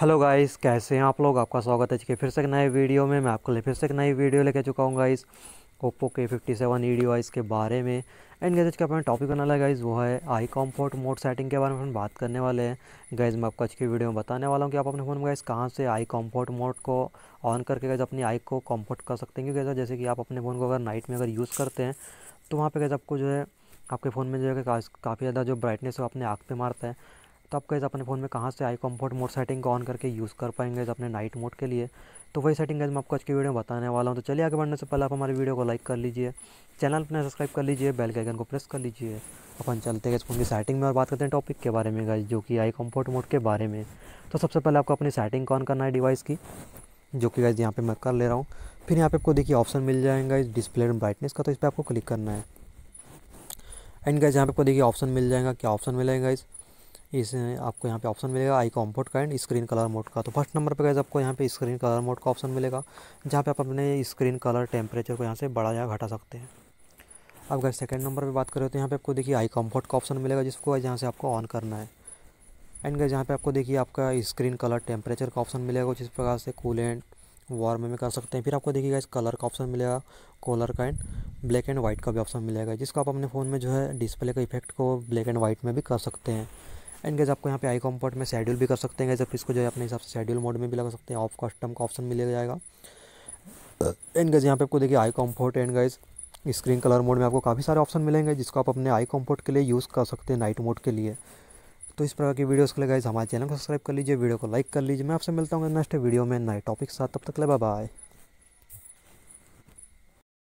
hello guys कैसे हैं आप लोग आपका स्वागत है जी के फिर से एक नए वीडियो में मैं आपको ले फिर से एक नई वीडियो लेके चुका हूँ गाइस ओप्पो के फिफ्टी सेवन ई डी के बारे में एंड गैज का अपना टॉपिक बना लगा गाइज़ वो है आई कॉम्फोर्ट मोड सेटिंग के बारे में हम बात करने वाले हैं गाइज़ मैं आपको आज की वीडियो में बताने वाला हूँ कि आप अपने फ़ोन में गाइज़ कहाँ से आई कॉम्फोर्ट मोड को ऑन करके गैस अपनी आई को कॉम्फोर्ट कर सकते हैं क्योंकि जैसे कि आप अपने फ़ोन को अगर नाइट में अगर यूज़ करते हैं तो वहाँ पर गैस आपको जो है आपके फ़ोन में जो है काफ़ी ज़्यादा जो ब्राइटनेस है अपने आँख पर मारता है तो आप कैसे अपने फ़ोन में कहाँ से आई कम्फर्ट मोड सेटिंग को ऑन करके यूज़ कर पाएंगे अपने नाइट मोड के लिए तो वही सेटिंग गैज़ मैं आपको आज की वीडियो में बताने वाला हूँ तो चलिए आगे बढ़ने से पहले आप हमारे वीडियो को लाइक कर लीजिए चैनल अपने सब्सक्राइब कर लीजिए बेल के आइकन को प्रेस कर लीजिए अपन चलते गए फोन की सेटिंग में और बात करते हैं टॉपिक के बारे में गैस जो कि आई कम्फर्ट मोड के बारे में तो सबसे पहले आपको अपनी सेटिंग को ऑन करना है डिवाइस की जो कि गैस यहाँ पर मैं कर ले रहा हूँ फिर यहाँ पे आपको देखिए ऑप्शन मिल जाएगा इस डिस्प्ले ब्राइटनेस का तो इस पर आपको क्लिक करना है एंड गैस यहाँ पे आपको देखिए ऑप्शन मिल जाएगा क्या ऑप्शन मिलेगा इस इस आपको यहाँ पे ऑप्शन मिलेगा आई कॉम्पोर्ट का एंड स्क्रीन कलर मोड का तो फर्स्ट नंबर पे गैस आपको यहाँ पे स्क्रीन कलर मोड का ऑप्शन मिलेगा जहाँ पे आप अपने स्क्रीन कलर टेम्परेचर को यहाँ से बढ़ा या घटा सकते हैं अब अगर सेकेंड नंबर पर बात करें तो यहाँ पर आपको देखिए आई कॉम्फर्ट का ऑप्शन मिलेगा जिसको यहाँ से आपको ऑन करना है एंड गैस यहाँ पर आपको देखिए आपका स्क्रीन कलर टेम्परेचर का ऑप्शन मिलेगा जिस प्रकार से कूल एंड वार्म में कर सकते हैं फिर आपको देखिए इस कलर का ऑप्शन मिलेगा कलर का एंड ब्लैक एंड वाइट का भी ऑप्शन मिलेगा जिसको आप अपने फ़ोन में जो है डिस्प्ले का इफेक्ट को ब्लैक एंड वाइट में भी कर सकते हैं एंड गैस आपको यहाँ पे आई कॉम्पोर्ट में शेड्यूल भी कर सकते हैं गैस फिर इसको जो है अपने हिसाब से शेड्यूल मोड में भी लगा सकते हैं ऑफ कस्टम का ऑप्शन मिल जाएगा एंड गैस यहाँ पे आपको देखिए eye comfort and guys screen colour mode में आपको काफ़ी सारे ऑप्शन मिलेंगे जिसको आप अपने आई कॉम्फर्ट के लिए यूज़ कर सकते हैं नाइट मोड के लिए तो इस प्रकार की वीडियोस के लिए गाइज हमारे चैनल को सब्सक्राइब कर लीजिए वीडियो को लाइक कर लीजिए मैं आपसे मिलता हूँ नेक्स्ट वीडियो में नए टॉपिक साथ तब तक ले बाय